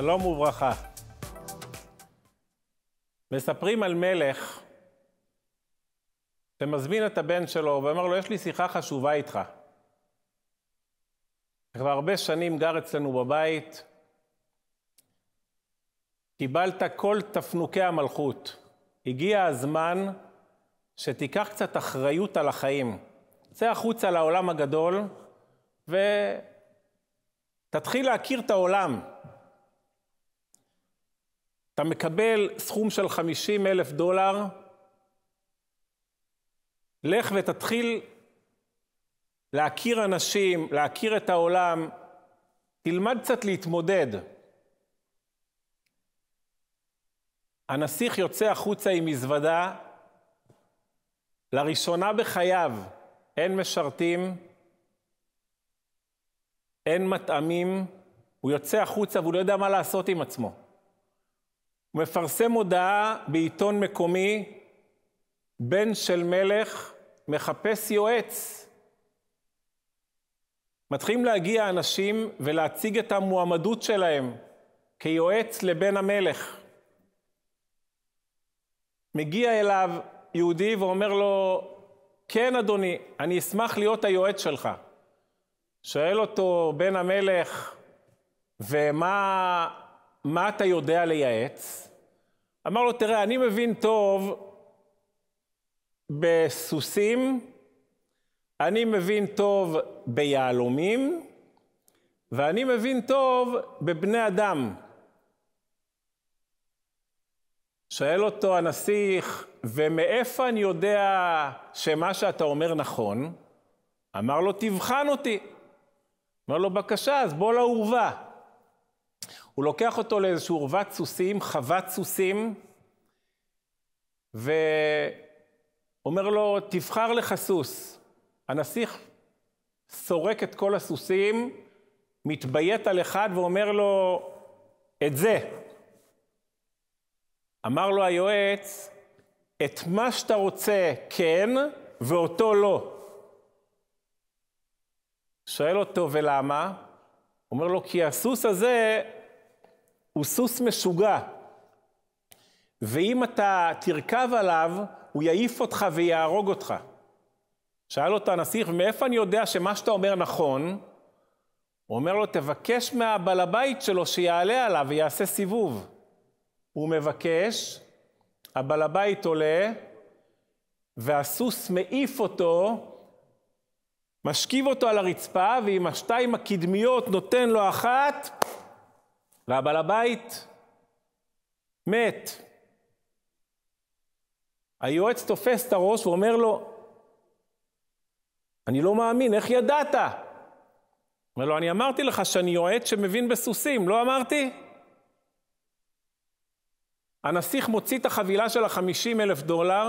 שלום וברכה. מספרים על מלך שמזמין את הבן שלו ואומר לו, יש לי שיחה חשובה איתך. כבר הרבה שנים גר אצלנו בבית, קיבלת כל תפנוקי המלכות. הגיע הזמן שתיקח קצת אחריות על החיים. צא החוצה לעולם הגדול ותתחיל להכיר את העולם. אתה מקבל סכום של 50 אלף דולר, לך ותתחיל להכיר אנשים, להכיר את העולם, תלמד קצת להתמודד. הנסיך יוצא החוצה עם מזוודה, לראשונה בחייו אין משרתים, אין מטעמים, הוא יוצא החוצה והוא לא יודע מה לעשות עם עצמו. הוא מפרסם הודעה בעיתון מקומי, בן של מלך מחפש יועץ. מתחילים להגיע אנשים ולהציג את המועמדות שלהם כיועץ לבן המלך. מגיע אליו יהודי ואומר לו, כן אדוני, אני אשמח להיות היועץ שלך. שואל אותו בן המלך, ומה מה אתה יודע לייעץ? אמר לו, תראה, אני מבין טוב בסוסים, אני מבין טוב ביהלומים, ואני מבין טוב בבני אדם. שואל אותו הנסיך, ומאיפה אני יודע שמה שאתה אומר נכון? אמר לו, תבחן אותי. אמר לו, בבקשה, אז בוא לאורווה. הוא לוקח אותו לאיזושהי עורבת סוסים, חוות סוסים, ואומר לו, תבחר לך סוס. הנסיך סורק את כל הסוסים, מתביית על אחד ואומר לו, את זה. אמר לו היועץ, את מה שאתה רוצה כן, ואותו לא. שואל אותו, ולמה? אומר לו, כי הסוס הזה הוא סוס משוגע, ואם אתה תרכב עליו, הוא יעיף אותך ויהרוג אותך. שאל אותו הנסיך, מאיפה אני יודע שמה שאתה אומר נכון? הוא אומר לו, תבקש מהבעל הבית שלו שיעלה עליו ויעשה סיבוב. הוא מבקש, הבעל הבית עולה, והסוס מעיף אותו, משכיב אותו על הרצפה, ועם השתיים הקדמיות נותן לו אחת, והבעל הבית מת. היועץ תופס את הראש ואומר לו, אני לא מאמין, איך ידעת? אומר לו, אני אמרתי לך שאני יועץ שמבין בסוסים, לא אמרתי? הנסיך מוציא את החבילה של החמישים אלף דולר,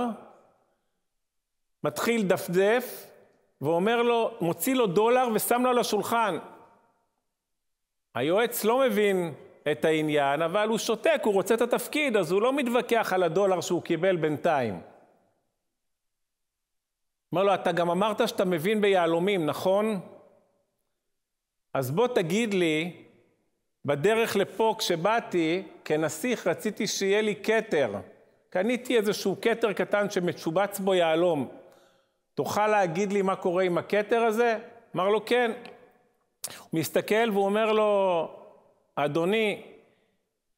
מתחיל דפדף, ואומר לו, מוציא לו דולר ושם לו על השולחן. היועץ לא מבין את העניין, אבל הוא שותק, הוא רוצה את התפקיד, אז הוא לא מתווכח על הדולר שהוא קיבל בינתיים. אמר לו, אתה גם אמרת שאתה מבין ביהלומים, נכון? אז בוא תגיד לי, בדרך לפה כשבאתי, כנסיך רציתי שיהיה לי כתר. קניתי איזשהו כתר קטן שמשובץ בו יהלום. תוכל להגיד לי מה קורה עם הכתר הזה? אמר לו, כן. הוא מסתכל והוא אומר לו, אדוני,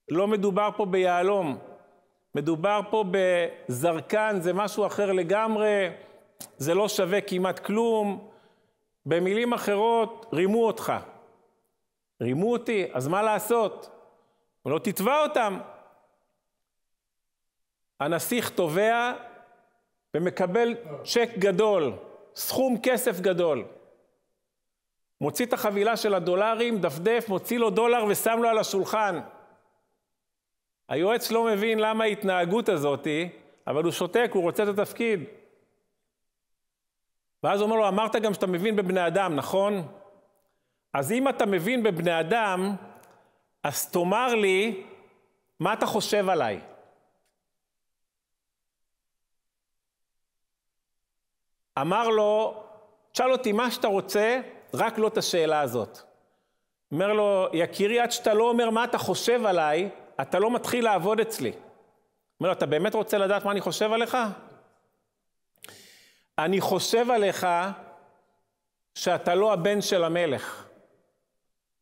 לא מדובר פה ביהלום, מדובר פה בזרקן, זה משהו אחר לגמרי, זה לא שווה כמעט כלום. במילים אחרות, רימו אותך. רימו אותי, אז מה לעשות? לא תתבע אותם. הנסיך תובע ומקבל אה. צ'ק גדול, סכום כסף גדול. מוציא את החבילה של הדולרים, דפדף, מוציא לו דולר ושם לו על השולחן. היועץ לא מבין למה ההתנהגות הזאת, אבל הוא שותק, הוא רוצה את התפקיד. ואז הוא אומר לו, אמרת גם שאתה מבין בבני אדם, נכון? אז אם אתה מבין בבני אדם, אז תאמר לי מה אתה חושב עליי. אמר לו, תשאל אותי מה שאתה רוצה, רק לא את השאלה הזאת. אומר לו, יקירי, עד שאתה לא אומר מה אתה חושב עליי, אתה לא מתחיל לעבוד אצלי. אומר לו, אתה באמת רוצה לדעת מה אני חושב עליך? אני חושב עליך שאתה לא הבן של המלך.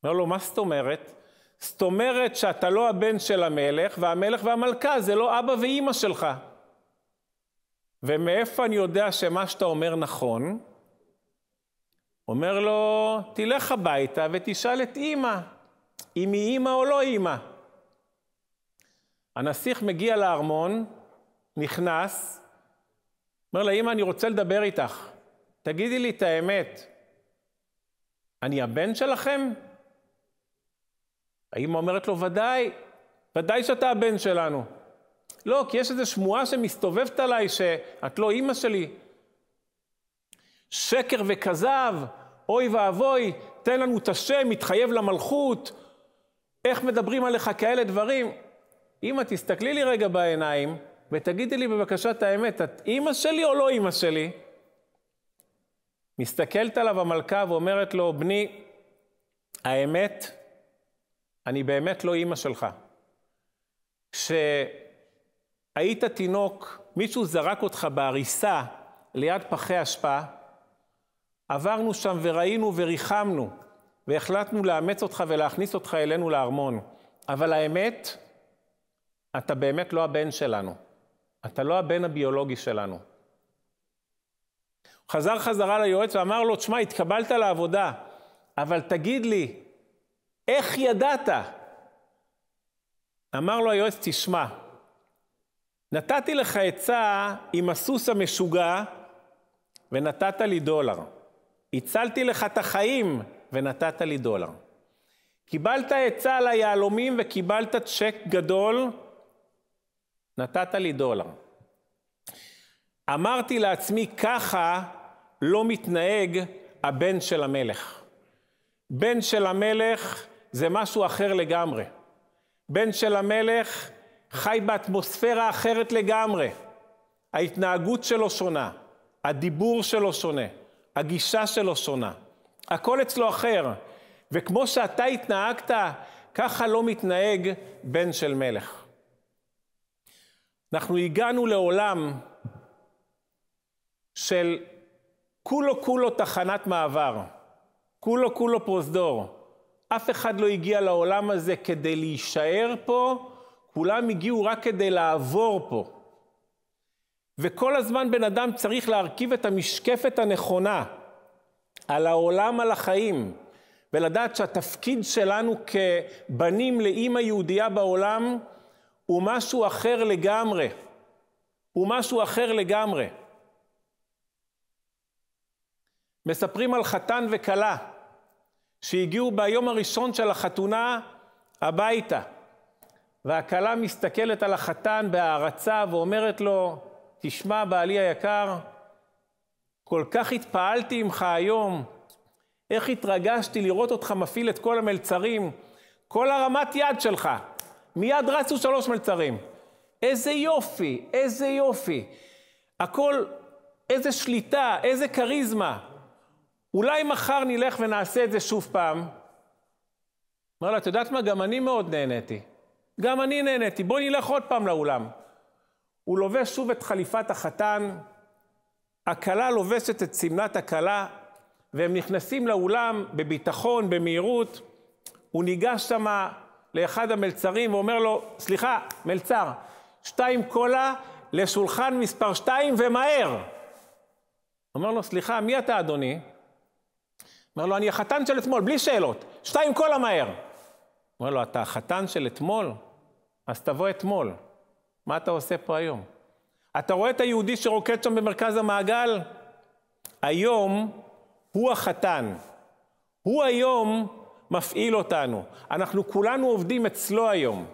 אומר לו, מה זאת אומרת? זאת אומרת שאתה לא הבן של המלך, והמלך והמלכה זה לא אבא ואימא שלך. ומאיפה אני יודע שמה שאתה אומר נכון? אומר לו, תלך הביתה ותשאל את אימא, אם היא אימא או לא אימא. הנסיך מגיע לארמון, נכנס, אומר לה, אימא, אני רוצה לדבר איתך. תגידי לי את האמת, אני הבן שלכם? האימא אומרת לו, ודאי, ודאי שאתה הבן שלנו. לא, כי יש איזו שמועה שמסתובבת עליי שאת לא אימא שלי. שקר וכזב, אוי ואבוי, תן לנו את השם, מתחייב למלכות, איך מדברים עליך כאלה דברים? אמא, תסתכלי לי רגע בעיניים ותגידי לי בבקשה את האמת, את אימא שלי או לא אימא שלי? מסתכלת עליו המלכה ואומרת לו, בני, האמת, אני באמת לא אימא שלך. כשהיית תינוק, מישהו זרק אותך בעריסה ליד פחי אשפה, עברנו שם וראינו וריחמנו, והחלטנו לאמץ אותך ולהכניס אותך אלינו לארמון. אבל האמת, אתה באמת לא הבן שלנו. אתה לא הבן הביולוגי שלנו. חזר חזרה ליועץ ואמר לו, תשמע, התקבלת לעבודה, אבל תגיד לי, איך ידעת? אמר לו היועץ, תשמע, נתתי לך עצה עם הסוס המשוגע ונתת לי דולר. הצלתי לך את החיים ונתת לי דולר. קיבלת עצה על היהלומים וקיבלת צ'ק גדול, נתת לי דולר. אמרתי לעצמי, ככה לא מתנהג הבן של המלך. בן של המלך זה משהו אחר לגמרי. בן של המלך חי באטמוספירה אחרת לגמרי. ההתנהגות שלו שונה, הדיבור שלו שונה. הגישה שלו שונה. הכל אצלו אחר, וכמו שאתה התנהגת, ככה לא מתנהג בן של מלך. אנחנו הגענו לעולם של כולו כולו תחנת מעבר, כולו כולו פרוזדור. אף אחד לא הגיע לעולם הזה כדי להישאר פה, כולם הגיעו רק כדי לעבור פה. וכל הזמן בן אדם צריך להרכיב את המשקפת הנכונה על העולם, על החיים, ולדעת שהתפקיד שלנו כבנים לאימא יהודייה בעולם הוא משהו אחר לגמרי. הוא משהו אחר לגמרי. מספרים על חתן וכלה שהגיעו ביום הראשון של החתונה הביתה, והכלה מסתכלת על החתן בהערצה ואומרת לו, תשמע, בעלי היקר, כל כך התפעלתי ממך היום, איך התרגשתי לראות אותך מפעיל את כל המלצרים, כל הרמת יד שלך, מיד רצו שלוש מלצרים. איזה יופי, איזה יופי. הכל, איזה שליטה, איזה כריזמה. אולי מחר נלך ונעשה את זה שוב פעם. אמר לה, את יודעת מה? גם אני מאוד נהניתי. גם אני נהניתי. בואי נלך עוד פעם לאולם. הוא לובש שוב את חליפת החתן, הכלה לובשת את שמלת הכלה, והם נכנסים לאולם בביטחון, במהירות. הוא ניגש שמה לאחד המלצרים ואומר לו, סליחה, מלצר, שתיים קולה לשולחן מספר שתיים ומהר. אומר לו, סליחה, מי אתה, אדוני? אומר לו, אני החתן של אתמול, בלי שאלות. שתיים קולה מהר. אומר לו, אתה החתן של אתמול? אז תבוא אתמול. מה אתה עושה פה היום? אתה רואה את היהודי שרוקד שם במרכז המעגל? היום הוא החתן. הוא היום מפעיל אותנו. אנחנו כולנו עובדים אצלו היום.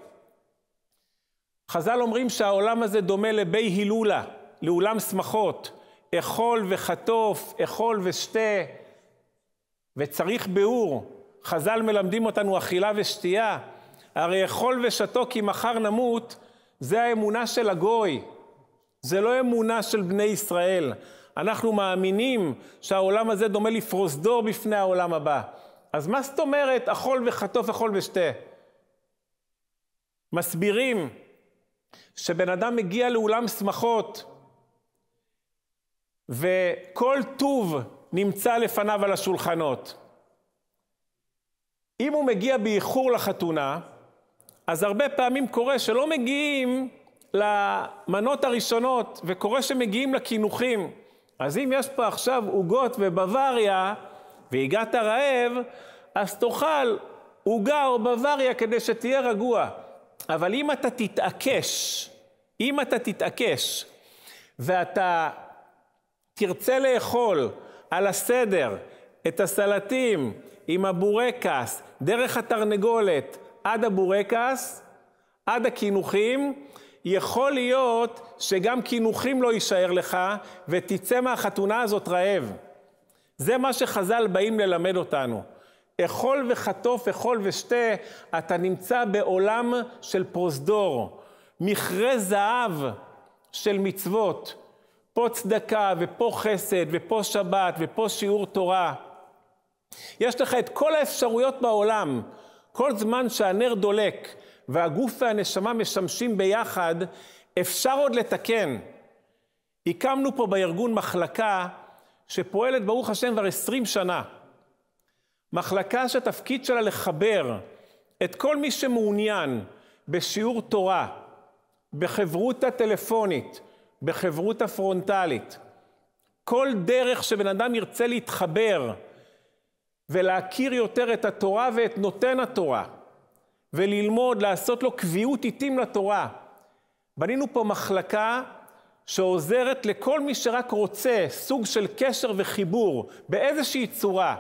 חז"ל אומרים שהעולם הזה דומה לבי הילולה, לאולם שמחות. אכול וחטוף, אכול ושתה, וצריך ביאור. חז"ל מלמדים אותנו אכילה ושתייה. הרי אכול ושתו כי מחר נמות, זה האמונה של הגוי, זה לא אמונה של בני ישראל. אנחנו מאמינים שהעולם הזה דומה לפרוזדור בפני העולם הבא. אז מה זאת אומרת אכול וחטוף, אכול ושתה? מסבירים שבן אדם מגיע לאולם שמחות וכל טוב נמצא לפניו על השולחנות. אם הוא מגיע באיחור לחתונה, אז הרבה פעמים קורה שלא מגיעים למנות הראשונות, וקורה שמגיעים לקינוחים. אז אם יש פה עכשיו עוגות בבווריה, והגעת רעב, אז תאכל עוגה או בווריה כדי שתהיה רגוע. אבל אם אתה תתעקש, אם אתה תתעקש, ואתה תרצה לאכול על הסדר את הסלטים עם הבורקס, דרך התרנגולת, עד הבורקס, עד הקינוחים, יכול להיות שגם קינוחים לא יישאר לך, ותצא מהחתונה הזאת רעב. זה מה שחז"ל באים ללמד אותנו. אכול וחטוף, אכול ושתה, אתה נמצא בעולם של פרוזדור. מכרה זהב של מצוות. פה צדקה, ופה חסד, ופה שבת, ופה שיעור תורה. יש לך את כל האפשרויות בעולם. כל זמן שהנר דולק והגוף והנשמה משמשים ביחד, אפשר עוד לתקן. הקמנו פה בארגון מחלקה שפועלת, ברוך השם, כבר עשרים שנה. מחלקה שהתפקיד שלה לחבר את כל מי שמעוניין בשיעור תורה, בחברותא טלפונית, בחברותא פרונטלית. כל דרך שבן אדם ירצה להתחבר, ולהכיר יותר את התורה ואת נותן התורה, וללמוד, לעשות לו קביעות עיתים לתורה. בנינו פה מחלקה שעוזרת לכל מי שרק רוצה סוג של קשר וחיבור באיזושהי צורה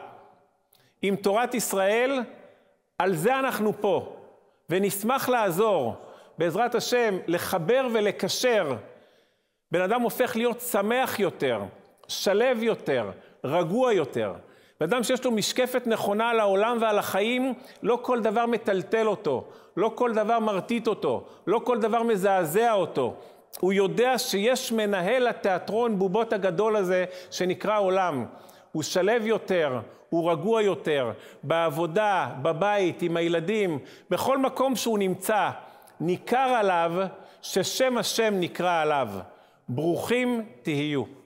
עם תורת ישראל, על זה אנחנו פה, ונשמח לעזור, בעזרת השם, לחבר ולקשר. בן אדם הופך להיות שמח יותר, שלב יותר, רגוע יותר. ואדם שיש לו משקפת נכונה על העולם ועל החיים, לא כל דבר מטלטל אותו, לא כל דבר מרטיט אותו, לא כל דבר מזעזע אותו. הוא יודע שיש מנהל התיאטרון בובות הגדול הזה שנקרא עולם. הוא שלב יותר, הוא רגוע יותר, בעבודה, בבית, עם הילדים, בכל מקום שהוא נמצא, ניכר עליו ששם השם נקרא עליו. ברוכים תהיו.